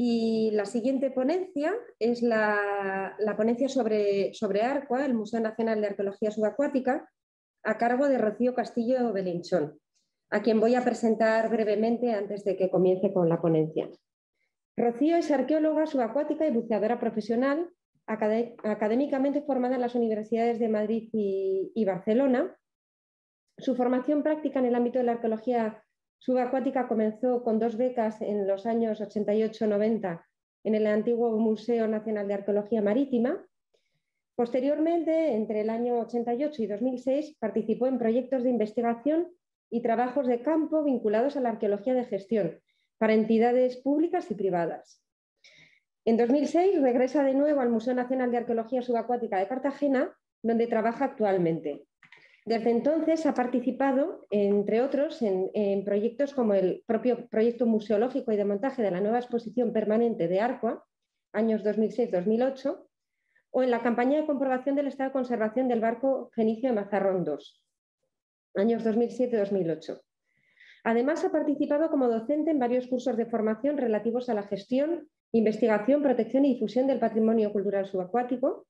Y la siguiente ponencia es la, ponencia sobre, sobre ARCUA, el Museo Nacional de Arqueología Subacuática, a cargo de Rocío Castillo Belinchón, a quien voy a presentar brevemente antes de que comience con la ponencia. Rocío es arqueóloga subacuática y buceadora profesional, académicamente formada en las universidades de Madrid y, y Barcelona. Su formación práctica en el ámbito de la arqueología Subacuática comenzó con dos becas en los años 88-90 en el antiguo Museo Nacional de Arqueología Marítima. Posteriormente, entre el año 88 y 2006, participó en proyectos de investigación y trabajos de campo vinculados a la arqueología de gestión para entidades públicas y privadas. En 2006 regresa de nuevo al Museo Nacional de Arqueología Subacuática de Cartagena, donde trabaja actualmente. Desde entonces ha participado, entre otros, en, proyectos como el propio proyecto museológico y de montaje de la nueva exposición permanente de Arcua, años 2006-2008, o en la campaña de comprobación del estado de conservación del barco Genicio de Mazarrón II, años 2007-2008. Además, ha participado como docente en varios cursos de formación relativos a la gestión, investigación, protección y difusión del patrimonio cultural subacuático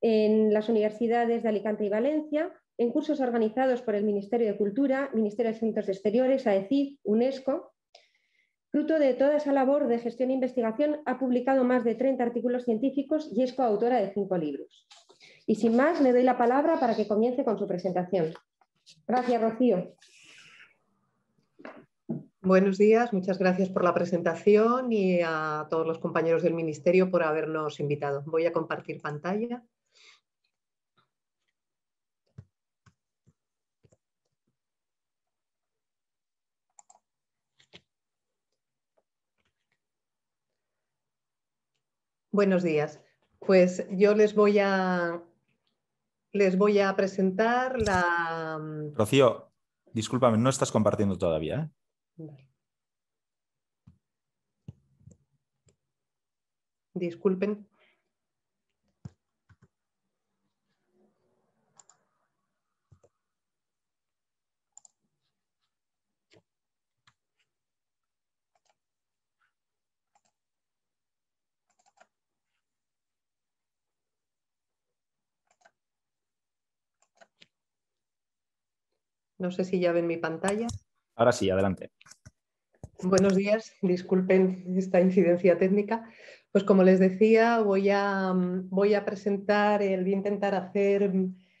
en las universidades de Alicante y Valencia, en cursos organizados por el Ministerio de Cultura, Ministerio de Asuntos Exteriores, AECID, UNESCO. Fruto de toda esa labor de gestión e investigación, ha publicado más de 30 artículos científicos y es coautora de cinco libros. Y sin más, le doy la palabra para que comience con su presentación. Gracias, Rocío. Buenos días, muchas gracias por la presentación y a todos los compañeros del Ministerio por habernos invitado. Voy a compartir pantalla. Buenos días. Pues yo les voy a les voy a presentar la. Mm, Rocío, discúlpame, no estás compartiendo todavía. ¿eh? Disculpen. No sé si ya ven mi pantalla. Ahora sí, adelante. Buenos días, disculpen esta incidencia técnica. Pues como les decía, voy a, voy a presentar, el, voy a intentar hacer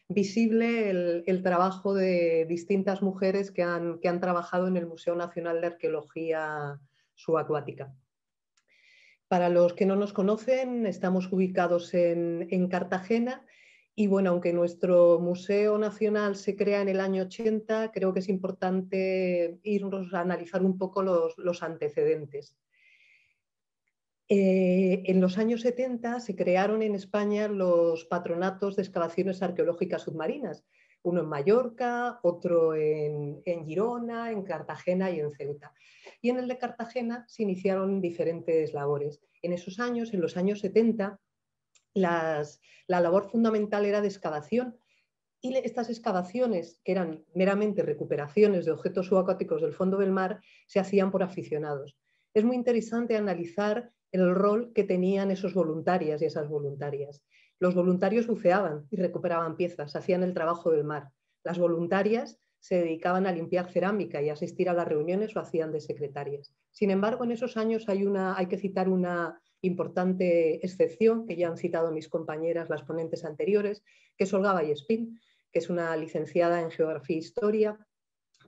visible el, trabajo de distintas mujeres que han, trabajado en el Museo Nacional de Arqueología Subacuática. Para los que no nos conocen, estamos ubicados en, en Cartagena y bueno, aunque nuestro Museo Nacional se crea en el año 80, creo que es importante irnos a analizar un poco los, antecedentes. Eh, en los años 70 se crearon en España los patronatos de excavaciones arqueológicas submarinas, uno en Mallorca, otro en Girona, en Cartagena y en Ceuta. Y en el de Cartagena se iniciaron diferentes labores. En esos años, en los años 70, la labor fundamental era de excavación y estas excavaciones, que eran meramente recuperaciones de objetos subacuáticos del fondo del mar, se hacían por aficionados. Es muy interesante analizar el rol que tenían esos voluntarias y esas voluntarias. Los voluntarios buceaban y recuperaban piezas, hacían el trabajo del mar. Las voluntarias se dedicaban a limpiar cerámica y asistir a las reuniones o hacían de secretarias. Sin embargo, en esos años hay, una, hay que citar una, importante excepción que ya han citado mis compañeras, las ponentes anteriores, que es Olga Vallespín, que es una licenciada en Geografía e Historia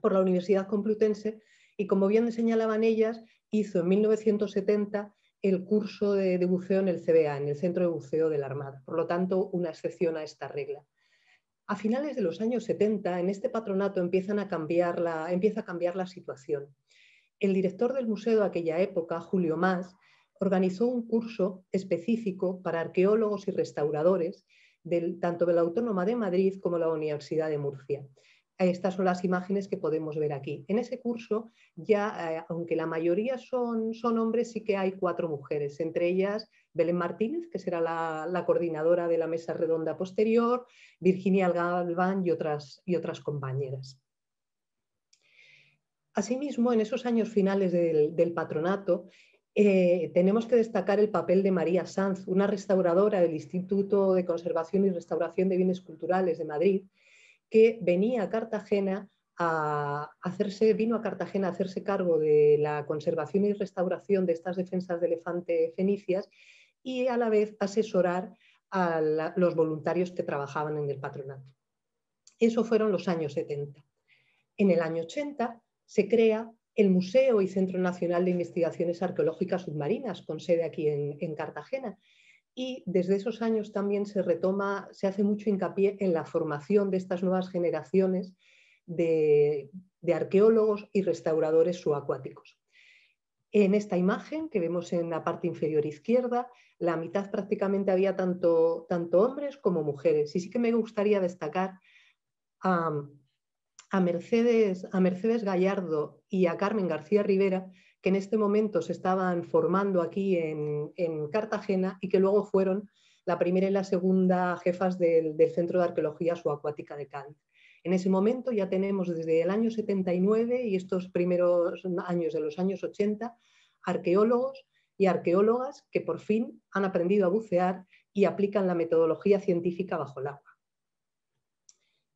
por la Universidad Complutense y como bien señalaban ellas, hizo en 1970 el curso de, buceo en el CBA, en el Centro de Buceo de la Armada. Por lo tanto, una excepción a esta regla. A finales de los años 70, en este patronato empiezan a cambiar empieza a cambiar la situación. El director del museo de aquella época, Julio Más, organizó un curso específico para arqueólogos y restauradores del, tanto de la Autónoma de Madrid como de la Universidad de Murcia. Estas son las imágenes que podemos ver aquí. En ese curso, ya, eh, aunque la mayoría son, son, hombres, sí que hay cuatro mujeres, entre ellas Belén Martínez, que será la, coordinadora de la mesa redonda posterior, Virginia Galván y otras, y otras compañeras. Asimismo, en esos años finales del patronato, eh, tenemos que destacar el papel de María Sanz, una restauradora del Instituto de Conservación y Restauración de Bienes Culturales de Madrid, que venía a Cartagena a hacerse, vino a Cartagena a hacerse cargo de la conservación y restauración de estas defensas de elefante fenicias y a la vez asesorar a los voluntarios que trabajaban en el patronato. Eso fueron los años 70. En el año 80 se crea el Museo y Centro Nacional de Investigaciones Arqueológicas Submarinas, con sede aquí en, Cartagena. Y desde esos años también se retoma, se hace mucho hincapié en la formación de estas nuevas generaciones de, arqueólogos y restauradores subacuáticos. En esta imagen que vemos en la parte inferior izquierda, la mitad prácticamente había tanto, tanto hombres como mujeres. Y sí que me gustaría destacar a Mercedes, a Mercedes Gallardo y a Carmen García Rivera, que en este momento se estaban formando aquí en, Cartagena y que luego fueron la primera y la segunda jefas del, Centro de Arqueología Subacuática de Cádiz. En ese momento ya tenemos desde el año 79 y estos primeros años de los años 80 arqueólogos y arqueólogas que por fin han aprendido a bucear y aplican la metodología científica bajo el agua.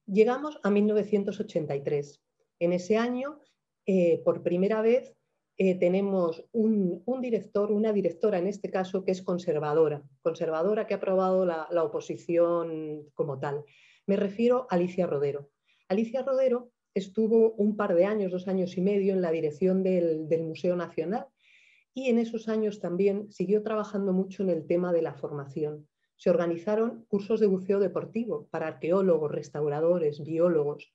Llegamos a 1983. En ese año, eh, por primera vez, eh, tenemos un, director, una directora en este caso, que es conservadora, conservadora que ha aprobado la, oposición como tal. Me refiero a Alicia Rodero. Alicia Rodero estuvo un par de años, dos años y medio, en la dirección del Museo Nacional y en esos años también siguió trabajando mucho en el tema de la formación se organizaron cursos de buceo deportivo para arqueólogos, restauradores, biólogos,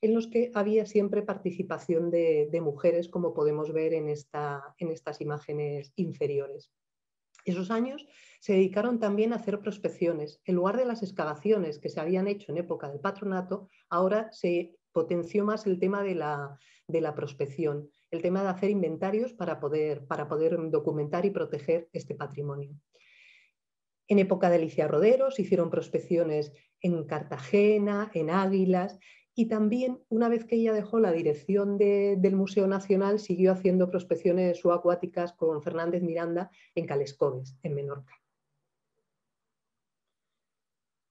en los que había siempre participación de, mujeres, como podemos ver en, estas imágenes inferiores. Esos años se dedicaron también a hacer prospecciones. En lugar de las excavaciones que se habían hecho en época del patronato, ahora se potenció más el tema de la, de la prospección, el tema de hacer inventarios para poder, para poder documentar y proteger este patrimonio. En época de Alicia Roderos hicieron prospecciones en Cartagena, en Águilas, y también una vez que ella dejó la dirección del Museo Nacional, siguió haciendo prospecciones subacuáticas con Fernández Miranda en Calescoves, en Menorca.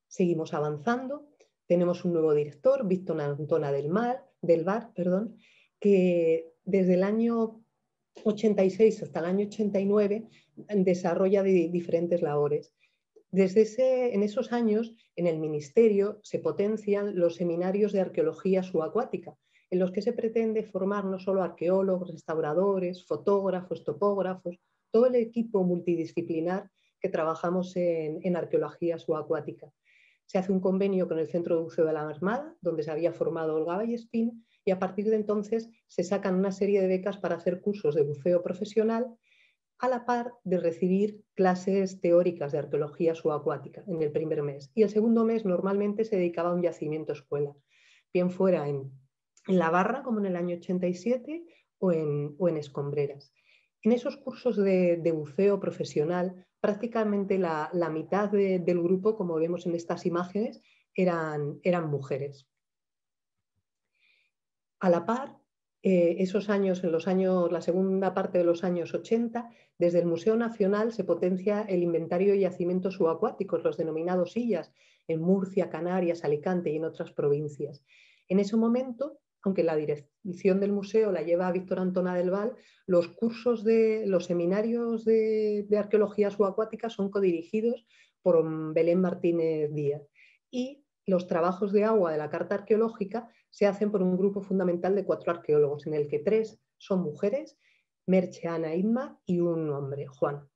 Seguimos avanzando. Tenemos un nuevo director, Víctor Antona del, Mar, del Bar, perdón, que desde el año 86 hasta el año 89 desarrolla diferentes labores. Desde en esos años, en el Ministerio se potencian los seminarios de arqueología subacuática, en los que se pretende formar no solo arqueólogos, restauradores, fotógrafos, topógrafos, todo el equipo multidisciplinar que trabajamos en, arqueología subacuática. Se hace un convenio con el Centro de Buceo de la Armada, donde se había formado Olga Vallespín, y a partir de entonces se sacan una serie de becas para hacer cursos de buceo profesional a la par de recibir clases teóricas de arqueología subacuática en el primer mes. Y el segundo mes normalmente se dedicaba a un yacimiento escuela, bien fuera en, La Barra, como en el año 87, o en, en Escombreras. En esos cursos de, buceo profesional, prácticamente la, mitad del grupo, como vemos en estas imágenes, eran, eran mujeres. A la par, eh, esos años, en los años, la segunda parte de los años 80, desde el Museo Nacional se potencia el inventario de yacimientos subacuáticos, los denominados sillas, en Murcia, Canarias, Alicante y en otras provincias. En ese momento, aunque la dirección del museo la lleva a Víctor Antona del Val, los cursos de los seminarios de, de arqueología subacuática son codirigidos por Belén Martínez Díaz. Y los trabajos de agua de la Carta Arqueológica se hacen por un grupo fundamental de cuatro arqueólogos, en el que tres son mujeres, Merche, Ana, e Inma y un hombre, Juan.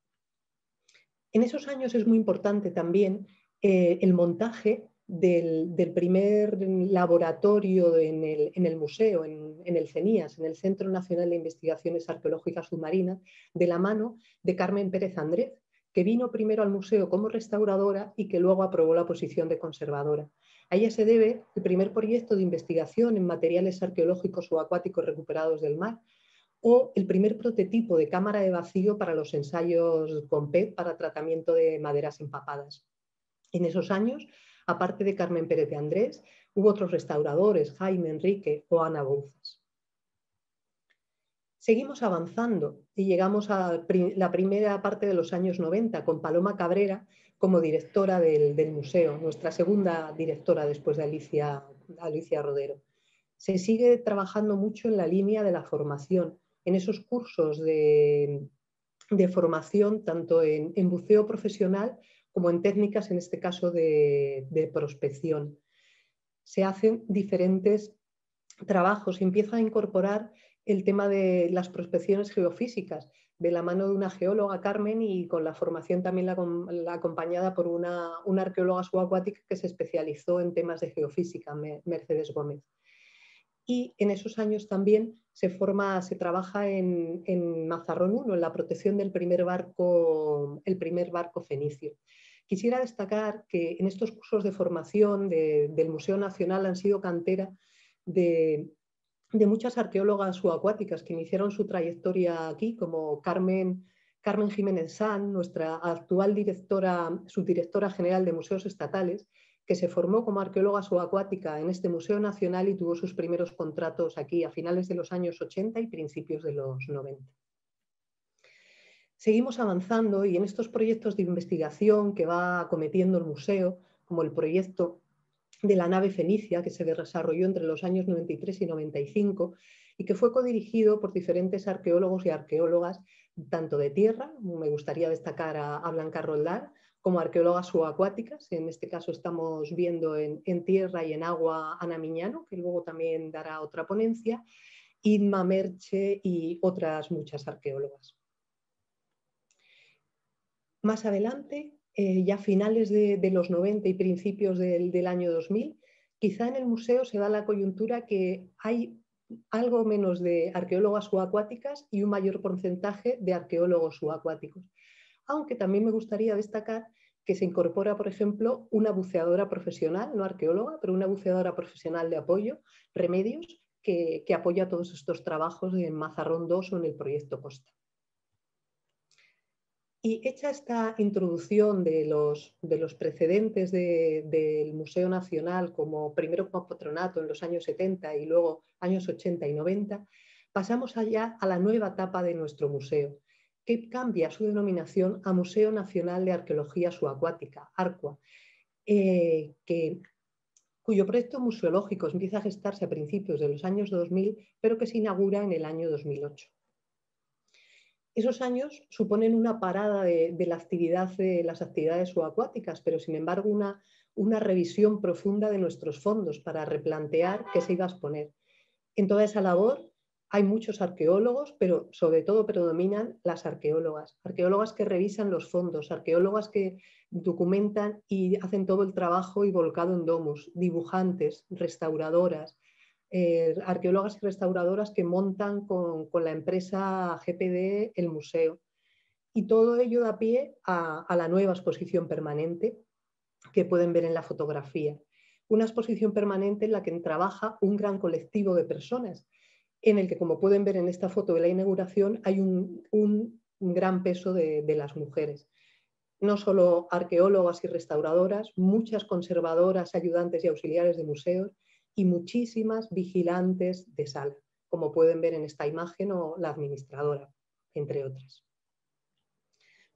En esos años es muy importante también eh, el montaje del, primer laboratorio en el, museo, en, en, el CENIAS, en el Centro Nacional de Investigaciones Arqueológicas Submarinas, de la mano de Carmen Pérez Andrés, que vino primero al museo como restauradora y que luego aprobó la posición de conservadora. A ella se debe el primer proyecto de investigación en materiales arqueológicos o acuáticos recuperados del mar, o el primer prototipo de cámara de vacío para los ensayos con PET para tratamiento de maderas empapadas. En esos años, aparte de Carmen Pérez de Andrés, hubo otros restauradores, Jaime Enrique o Ana Bouzas seguimos avanzando y llegamos a la primera parte de los años 90 con Paloma Cabrera como directora del, museo, nuestra segunda directora después de Alicia, Alicia Rodero. Se sigue trabajando mucho en la línea de la formación, en esos cursos de, formación tanto en, buceo profesional como en técnicas, en este caso de, de prospección. Se hacen diferentes trabajos, se empieza a incorporar el tema de las prospecciones geofísicas, de la mano de una geóloga, Carmen, y con la formación también la, acompañada por una, arqueóloga subacuática que se especializó en temas de geofísica, Mercedes Gómez. Y en esos años también se forma, se trabaja en, Mazarrón 1, en la protección del primer barco, el primer barco fenicio. Quisiera destacar que en estos cursos de formación del Museo Nacional han sido cantera de de muchas arqueólogas subacuáticas que iniciaron su trayectoria aquí, como Carmen, Carmen Jiménez San, nuestra actual directora, subdirectora general de museos estatales, que se formó como arqueóloga subacuática en este Museo Nacional y tuvo sus primeros contratos aquí a finales de los años 80 y principios de los 90. Seguimos avanzando y en estos proyectos de investigación que va acometiendo el museo, como el proyecto de la nave fenicia que se desarrolló entre los años 93 y 95 y que fue codirigido por diferentes arqueólogos y arqueólogas, tanto de tierra, me gustaría destacar a, Blanca Roldán, como arqueólogas subacuáticas, en este caso estamos viendo en, en tierra y en agua Ana Miñano, que luego también dará otra ponencia, Inma Merche y otras muchas arqueólogas. Más adelante eh, ya finales de, los 90 y principios del, año 2000, quizá en el museo se da la coyuntura que hay algo menos de arqueólogas subacuáticas y un mayor porcentaje de arqueólogos subacuáticos. Aunque también me gustaría destacar que se incorpora, por ejemplo, una buceadora profesional, no arqueóloga, pero una buceadora profesional de apoyo, Remedios, que, que apoya todos estos trabajos en Mazarrón 2 o en el proyecto Costa. Y hecha esta introducción de los, de los precedentes del Museo Nacional, como primero como patronato en los años 70 y luego años 80 y 90, pasamos allá a la nueva etapa de nuestro museo, que cambia su denominación a Museo Nacional de Arqueología Subacuática, ARCUA, eh, que, cuyo proyecto museológico empieza a gestarse a principios de los años 2000, pero que se inaugura en el año 2008. Esos años suponen una parada de, la actividad de las actividades subacuáticas, pero sin embargo una, revisión profunda de nuestros fondos para replantear qué se iba a exponer. En toda esa labor hay muchos arqueólogos, pero sobre todo predominan las arqueólogas, arqueólogas que revisan los fondos, arqueólogas que documentan y hacen todo el trabajo y volcado en domos, dibujantes, restauradoras, eh, arqueólogas y restauradoras que montan con, la empresa GPD el museo. Y todo ello da pie a, la nueva exposición permanente que pueden ver en la fotografía. Una exposición permanente en la que trabaja un gran colectivo de personas, en el que, como pueden ver en esta foto de la inauguración, hay un, gran peso de, las mujeres. No solo arqueólogas y restauradoras, muchas conservadoras, ayudantes y auxiliares de museos, y muchísimas vigilantes de sala, como pueden ver en esta imagen o la administradora, entre otras.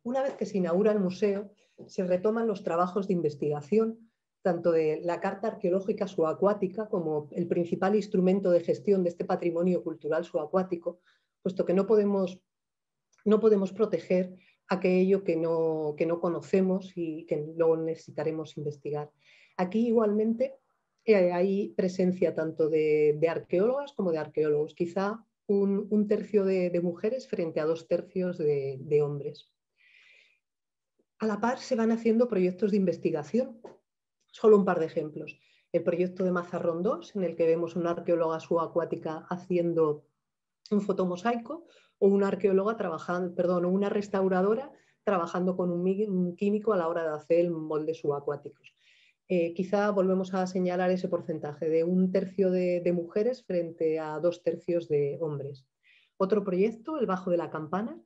Una vez que se inaugura el museo, se retoman los trabajos de investigación, tanto de la Carta Arqueológica Subacuática como el principal instrumento de gestión de este patrimonio cultural subacuático, puesto que no podemos, no podemos proteger aquello que no, que no conocemos y que luego necesitaremos investigar. Aquí igualmente hay presencia tanto de, arqueólogas como de arqueólogos, quizá un, tercio de, mujeres frente a dos tercios de, hombres. A la par se van haciendo proyectos de investigación. Solo un par de ejemplos. El proyecto de Mazarrón II, en el que vemos una arqueóloga subacuática haciendo un fotomosaico, o una arqueóloga trabajando, perdón, una restauradora trabajando con un, químico a la hora de hacer moldes subacuáticos. Eh, quizá volvemos a señalar ese porcentaje de un tercio de, mujeres frente a dos tercios de hombres. Otro proyecto, el Bajo de la Campana,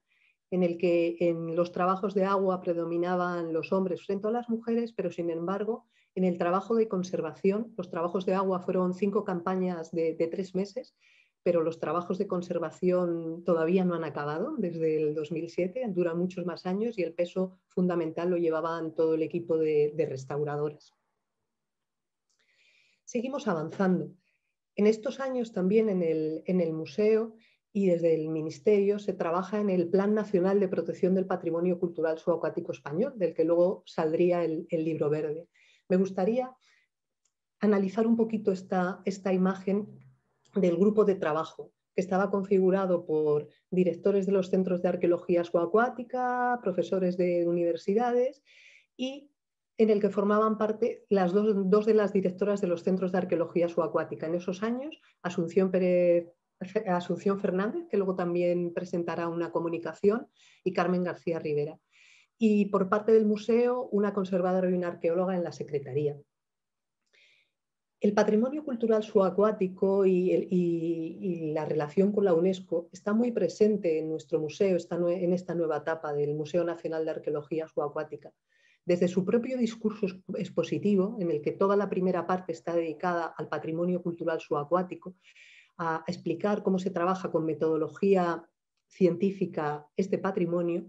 en el que en los trabajos de agua predominaban los hombres frente a las mujeres, pero sin embargo, en el trabajo de conservación, los trabajos de agua fueron cinco campañas de, tres meses, pero los trabajos de conservación todavía no han acabado desde el 2007, duran muchos más años y el peso fundamental lo llevaban todo el equipo de restauradoras seguimos avanzando. En estos años también en el, en el museo y desde el Ministerio se trabaja en el Plan Nacional de Protección del Patrimonio Cultural Subacuático Español, del que luego saldría el, libro verde. Me gustaría analizar un poquito esta, esta imagen del grupo de trabajo que estaba configurado por directores de los centros de arqueología subacuática, profesores de universidades y en el que formaban parte las dos, de las directoras de los centros de arqueología subacuática. En esos años, Asunción, Fernández, que luego también presentará una comunicación, y Carmen García Rivera. Y por parte del museo, una conservadora y una arqueóloga en la Secretaría. El patrimonio cultural subacuático y, la relación con la UNESCO está muy presente en nuestro museo, en esta nueva etapa del Museo Nacional de Arqueología Subacuática. Desde su propio discurso expositivo, en el que toda la primera parte está dedicada al patrimonio cultural subacuático, a explicar cómo se trabaja con metodología científica este patrimonio,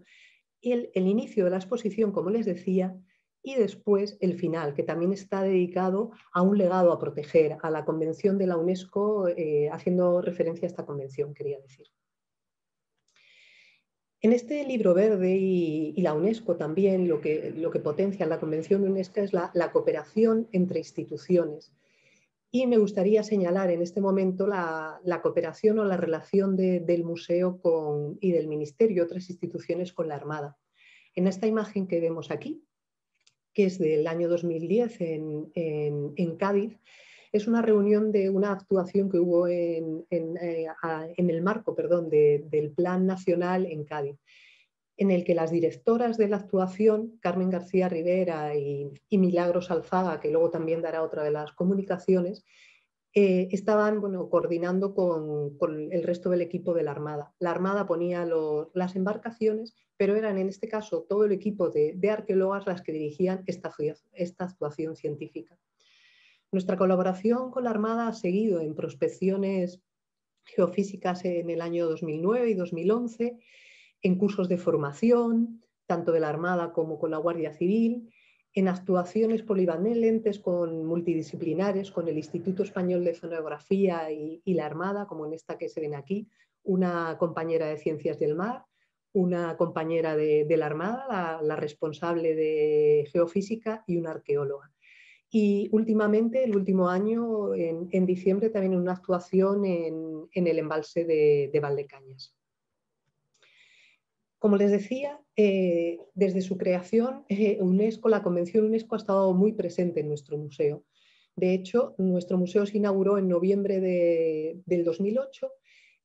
el, el inicio de la exposición, como les decía, y después el final, que también está dedicado a un legado a proteger, a la convención de la UNESCO, eh, haciendo referencia a esta convención, quería decir. En este libro verde y, la UNESCO también lo que, lo que potencia la Convención UNESCO es la, cooperación entre instituciones. Y me gustaría señalar en este momento la, cooperación o la relación del museo y del Ministerio, y otras instituciones con la Armada. En esta imagen que vemos aquí, que es del año 2010 en Cádiz, es una reunión de una actuación que hubo en, eh, el marco perdón, del Plan Nacional en Cádiz, en el que las directoras de la actuación, Carmen García Rivera y, Milagros Alzaga, que luego también dará otra de las comunicaciones, eh, estaban coordinando con, el resto del equipo de la Armada. La Armada ponía las embarcaciones, pero eran en este caso todo el equipo de, de arqueólogas las que dirigían esta actuación científica. Nuestra colaboración con la Armada ha seguido en prospecciones geofísicas en el año 2009 y 2011, en cursos de formación, tanto de la Armada como con la Guardia Civil, en actuaciones polivalentes con multidisciplinares, con el Instituto Español de Oceanografía y, la Armada, como en esta que se ven aquí, una compañera de Ciencias del Mar, una compañera de, la Armada, la responsable de geofísica y una arqueóloga. Y últimamente, el último año, en, diciembre, también una actuación en, el embalse de, Valdecañas. Como les decía, eh, desde su creación, eh, la Convención UNESCO ha estado muy presente en nuestro museo. De hecho, nuestro museo se inauguró en noviembre de, del 2008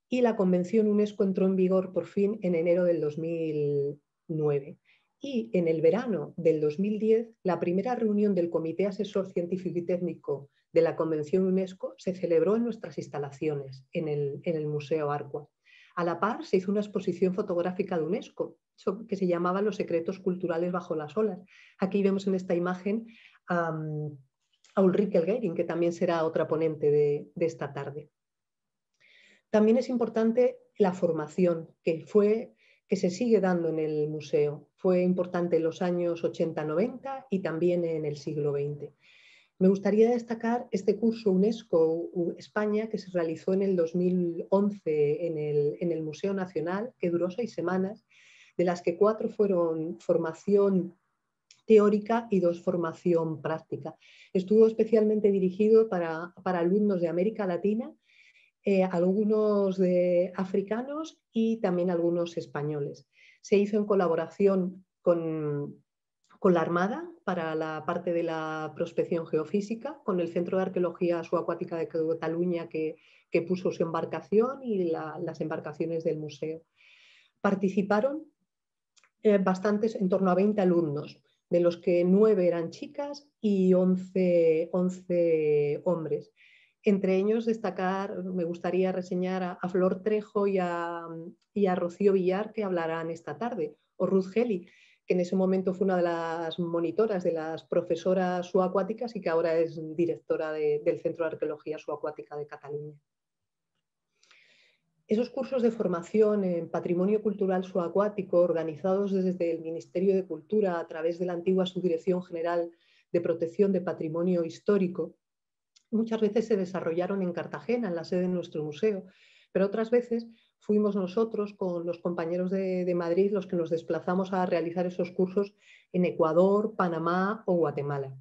y la Convención UNESCO entró en vigor por fin en enero del 2009 y en el verano del 2010 la primera reunión del Comité Asesor Científico y Técnico de la Convención UNESCO se celebró en nuestras instalaciones, en el, Museo Arcua. A la par se hizo una exposición fotográfica de UNESCO que se llamaba Los secretos culturales bajo las olas. Aquí vemos en esta imagen a Ulrike Elgerin, que también será otra ponente de, de, esta tarde. También es importante la formación, que fue que se sigue dando en el museo. Fue importante en los años 80-90 y también en el siglo XX. Me gustaría destacar este curso UNESCO España que se realizó en el 2011 en el, en el Museo Nacional, que duró seis semanas, de las que cuatro fueron formación teórica y dos formación práctica. Estuvo especialmente dirigido para alumnos de América Latina eh, algunos de africanos y también algunos españoles. Se hizo en colaboración con, la Armada para la parte de la prospección geofísica, con el Centro de Arqueología Subacuática de Cataluña que, puso su embarcación y las embarcaciones del museo. Participaron eh, bastantes, en torno a 20 alumnos, de los que 9 eran chicas y 11, 11 hombres. Entre ellos destacar, me gustaría reseñar a, Flor Trejo y a, Rocío Villar, que hablarán esta tarde, o Ruth Heli, que en ese momento fue una de las monitoras de las profesoras subacuáticas y que ahora es directora del Centro de Arqueología Subacuática de Cataluña. Esos cursos de formación en patrimonio cultural subacuático organizados desde el Ministerio de Cultura a través de la antigua Subdirección General de Protección de Patrimonio Histórico muchas veces se desarrollaron en Cartagena, en la sede de nuestro museo, pero otras veces fuimos nosotros con los compañeros de, Madrid los que nos desplazamos a realizar esos cursos en Ecuador, Panamá o Guatemala.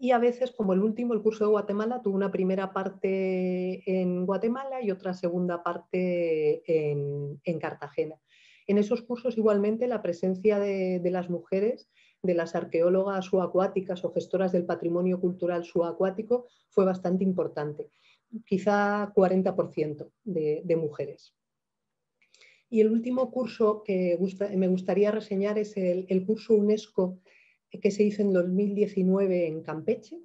Y a veces, como el último, el curso de Guatemala tuvo una primera parte en Guatemala y otra segunda parte en, Cartagena. En esos cursos, igualmente, la presencia de las mujeres de las arqueólogas subacuáticas o gestoras del patrimonio cultural subacuático fue bastante importante, quizá 40% de, mujeres. Y el último curso que me gustaría reseñar es el, curso UNESCO que se hizo en 2019 en Campeche,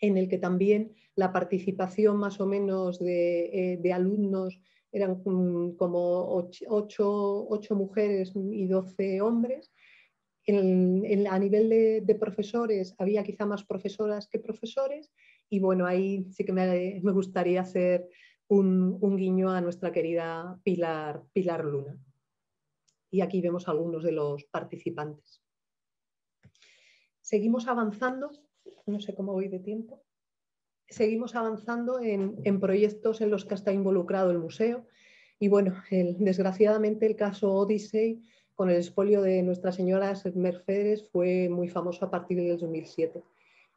en el que también la participación más o menos de, eh, alumnos eran mm, como 8 mujeres y 12 hombres, a nivel de, profesores había quizá más profesoras que profesores y bueno, ahí sí que me, gustaría hacer un, guiño a nuestra querida Pilar, Pilar Luna. Y aquí vemos algunos de los participantes. Seguimos avanzando, no sé cómo voy de tiempo, seguimos avanzando en, proyectos en los que está involucrado el museo. Y bueno, desgraciadamente el caso Odyssey con el expolio de Nuestra Señora Mercedes fue muy famoso a partir del 2007.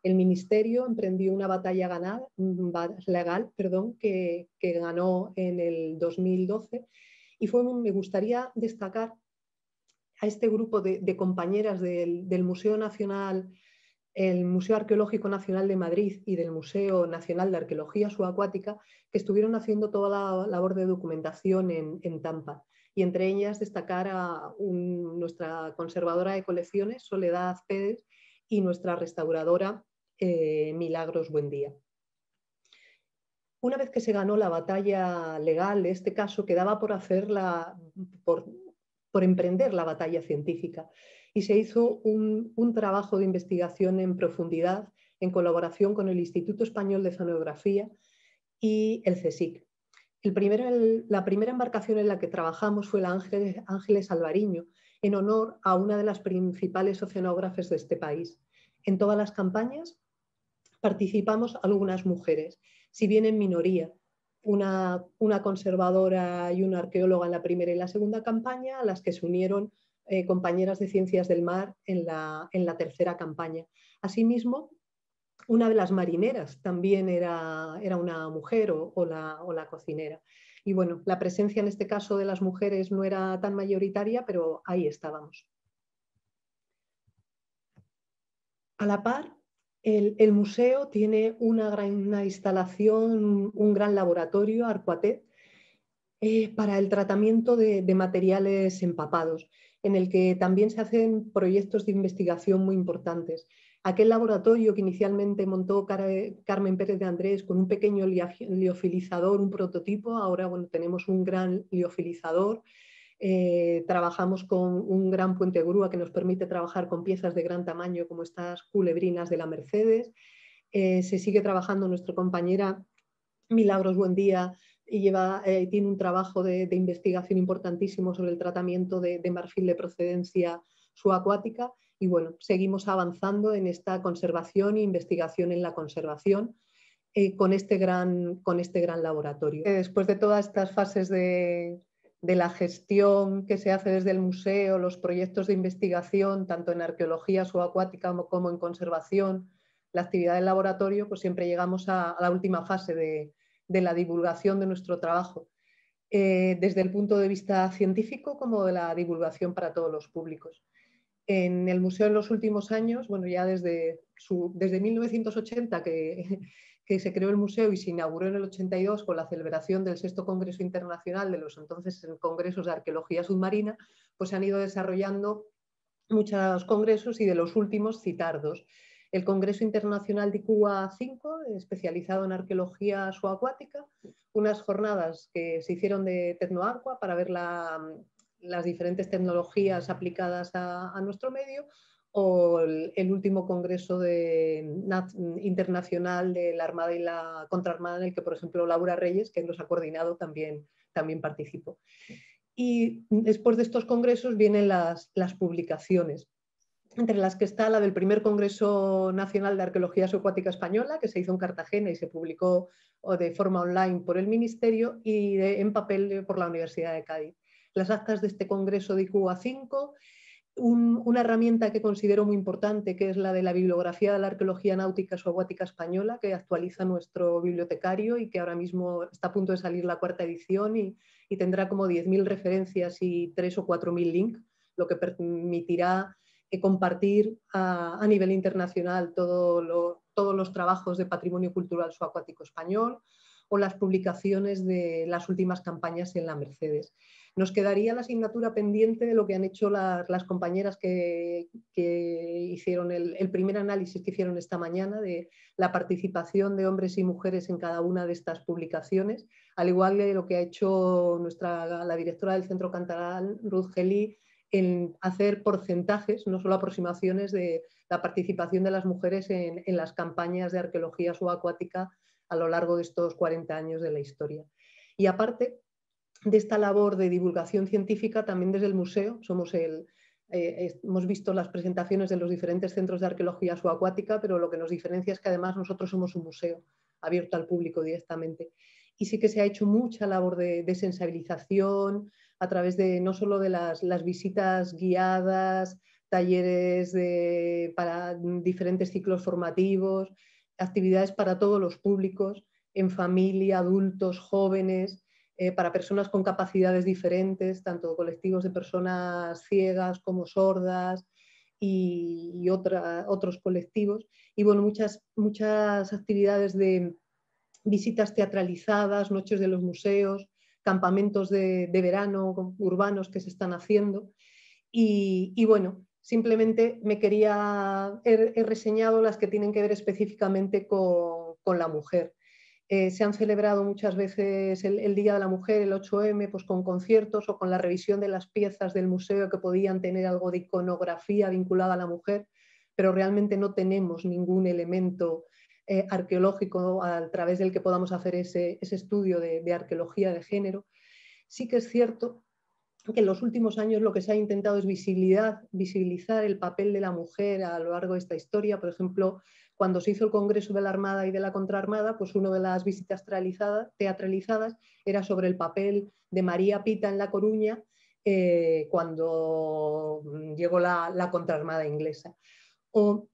El ministerio emprendió una batalla ganada, mm, legal perdón, que, ganó en el 2012 y fue, me gustaría destacar a este grupo de, compañeras del, Museo Nacional, el Museo Arqueológico Nacional de Madrid y del Museo Nacional de Arqueología Subacuática, que estuvieron haciendo toda la labor de documentación en Tampa y entre ellas destacar a nuestra conservadora de colecciones, Soledad Pérez, y nuestra restauradora, eh, Milagros Buendía. Una vez que se ganó la batalla legal de este caso, quedaba por, hacer por, emprender la batalla científica y se hizo un, trabajo de investigación en profundidad en colaboración con el Instituto Español de Zonografía y el CESIC la primera embarcación en la que trabajamos fue la Ángeles, Ángeles Alvariño, en honor a una de las principales oceanógrafas de este país. En todas las campañas participamos algunas mujeres, si bien en minoría. Una, conservadora y una arqueóloga en la primera y la segunda campaña, a las que se unieron eh, compañeras de Ciencias del Mar en la, en la tercera campaña. Asimismo, una de las marineras también era, una mujer o, la, cocinera. Y bueno, la presencia en este caso de las mujeres no era tan mayoritaria, pero ahí estábamos. A la par, el, museo tiene una gran instalación, un gran laboratorio, Arcuatet, eh, para el tratamiento de materiales empapados en el que también se hacen proyectos de investigación muy importantes. Aquel laboratorio que inicialmente montó Carmen Pérez de Andrés con un pequeño liofilizador, un prototipo, ahora tenemos un gran liofilizador. Eh, trabajamos con un gran puente grúa que nos permite trabajar con piezas de gran tamaño como estas culebrinas de la Mercedes. Eh, se sigue trabajando nuestra compañera Milagros Buendía y eh, tiene un trabajo de, investigación importantísimo sobre el tratamiento de, de marfil de procedencia subacuática y bueno, seguimos avanzando en esta conservación e investigación en la conservación eh, con, este gran, con este gran laboratorio. Después de todas estas fases de, la gestión que se hace desde el museo, los proyectos de investigación, tanto en arqueología subacuática como en conservación, la actividad del laboratorio, pues siempre llegamos a, la última fase de, la divulgación de nuestro trabajo, eh, desde el punto de vista científico como de la divulgación para todos los públicos en el museo en los últimos años, bueno, ya desde, desde 1980 que, se creó el museo y se inauguró en el 82 con la celebración del sexto Congreso Internacional de los entonces Congresos de Arqueología Submarina, pues se han ido desarrollando muchos congresos y de los últimos citar El Congreso Internacional de Cuba 5, especializado en arqueología subacuática, unas jornadas que se hicieron de Tecnoacua para ver la las diferentes tecnologías aplicadas a, nuestro medio o el, último congreso internacional de la Armada y la Contraarmada en el que, por ejemplo, Laura Reyes, que nos ha coordinado, también, también participó. Y después de estos congresos vienen las, publicaciones entre las que está la del primer Congreso Nacional de Arqueología Subacuática Española, que se hizo en Cartagena y se publicó de forma online por el Ministerio y en papel por la Universidad de Cádiz las actas de este Congreso de IQA5, una herramienta que considero muy importante, que es la de la bibliografía de la arqueología náutica o española, que actualiza nuestro bibliotecario y que ahora mismo está a punto de salir la cuarta edición y, tendrá como 10.000 referencias y 3 o 4.000 links, lo que permitirá eh, compartir a, nivel internacional todos los trabajos de patrimonio cultural subacuático español, o las publicaciones de las últimas campañas en la Mercedes. Nos quedaría la asignatura pendiente de lo que han hecho las, compañeras que, hicieron el, primer análisis que hicieron esta mañana de la participación de hombres y mujeres en cada una de estas publicaciones, al igual que lo que ha hecho nuestra, la directora del Centro Cantaral, Ruth Geli, en hacer porcentajes, no solo aproximaciones de la participación de las mujeres en las campañas de arqueología subacuática a lo largo de estos 40 años de la historia. Y aparte de esta labor de divulgación científica, también desde el museo somos el, eh, hemos visto las presentaciones de los diferentes centros de arqueología subacuática, pero lo que nos diferencia es que además nosotros somos un museo abierto al público directamente. Y sí que se ha hecho mucha labor de, sensibilización a través de no solo de las, las visitas guiadas, talleres de, para diferentes ciclos formativos, actividades para todos los públicos, en familia, adultos, jóvenes, eh, para personas con capacidades diferentes, tanto colectivos de personas ciegas como sordas y, otros colectivos. Y bueno, muchas, muchas actividades de visitas teatralizadas, noches de los museos, campamentos de, verano urbanos que se están haciendo. y bueno, Simplemente me quería, he, reseñado las que tienen que ver específicamente con, la mujer. Eh, se han celebrado muchas veces el, Día de la Mujer, el 8M, pues con conciertos o con la revisión de las piezas del museo que podían tener algo de iconografía vinculada a la mujer, pero realmente no tenemos ningún elemento eh, arqueológico a través del que podamos hacer ese, estudio de, arqueología de género. Sí que es cierto que en los últimos años lo que se ha intentado es visibilizar el papel de la mujer a lo largo de esta historia. Por ejemplo, cuando se hizo el Congreso de la Armada y de la Contraarmada, pues una de las visitas teatralizadas era sobre el papel de María Pita en La Coruña eh, cuando llegó la, la Contraarmada inglesa. O,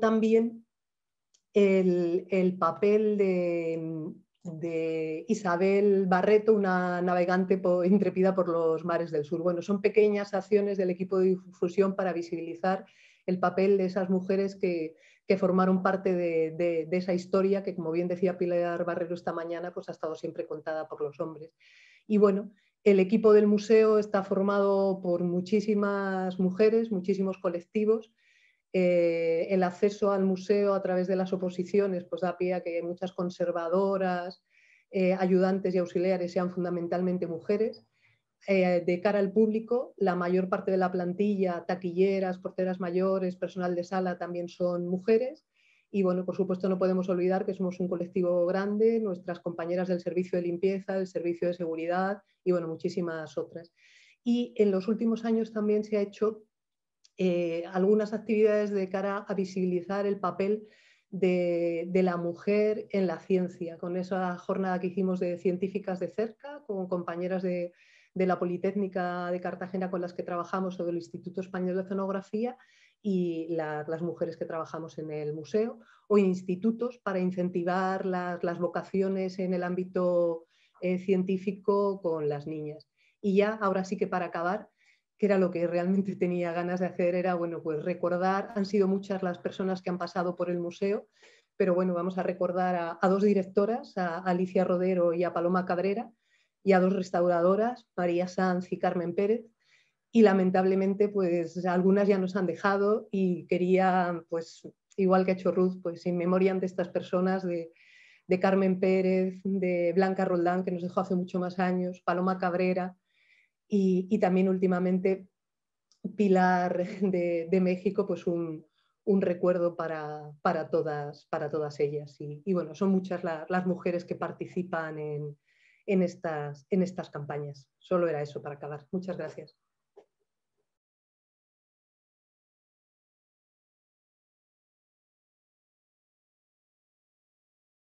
también el papel de, de Isabel Barreto, una navegante intrepida por los mares del sur. Bueno, son pequeñas acciones del equipo de difusión para visibilizar el papel de esas mujeres que, formaron parte de, esa historia que, como bien decía Pilar Barrero esta mañana, pues ha estado siempre contada por los hombres. Y bueno, el equipo del museo está formado por muchísimas mujeres, muchísimos colectivos, eh, el acceso al museo a través de las oposiciones pues da pie a que muchas conservadoras, eh, ayudantes y auxiliares sean fundamentalmente mujeres. Eh, de cara al público, la mayor parte de la plantilla, taquilleras, porteras mayores, personal de sala también son mujeres. Y bueno, por supuesto no podemos olvidar que somos un colectivo grande, nuestras compañeras del servicio de limpieza, del servicio de seguridad y bueno, muchísimas otras. Y en los últimos años también se ha hecho eh, algunas actividades de cara a visibilizar el papel de, la mujer en la ciencia, con esa jornada que hicimos de científicas de cerca, con compañeras de, la Politécnica de Cartagena con las que trabajamos o del Instituto Español de Oceanografía y las mujeres que trabajamos en el museo, o institutos para incentivar las, vocaciones en el ámbito eh, científico con las niñas. Y ya, ahora sí que para acabar, que era lo que realmente tenía ganas de hacer, era, bueno, pues recordar, han sido muchas las personas que han pasado por el museo, pero bueno, vamos a recordar a, dos directoras, a Alicia Rodero y a Paloma Cabrera, y a dos restauradoras, María Sanz y Carmen Pérez, y lamentablemente pues algunas ya nos han dejado y quería pues igual que ha hecho Ruth pues en memoria de estas personas de, de, Carmen Pérez, de Blanca Roldán que nos dejó hace mucho más años, Paloma Cabrera, y, también últimamente Pilar de, México, pues un, recuerdo para, todas, para todas ellas. Y, bueno, son muchas las mujeres que participan en, estas, en estas campañas. Solo era eso para acabar. Muchas gracias.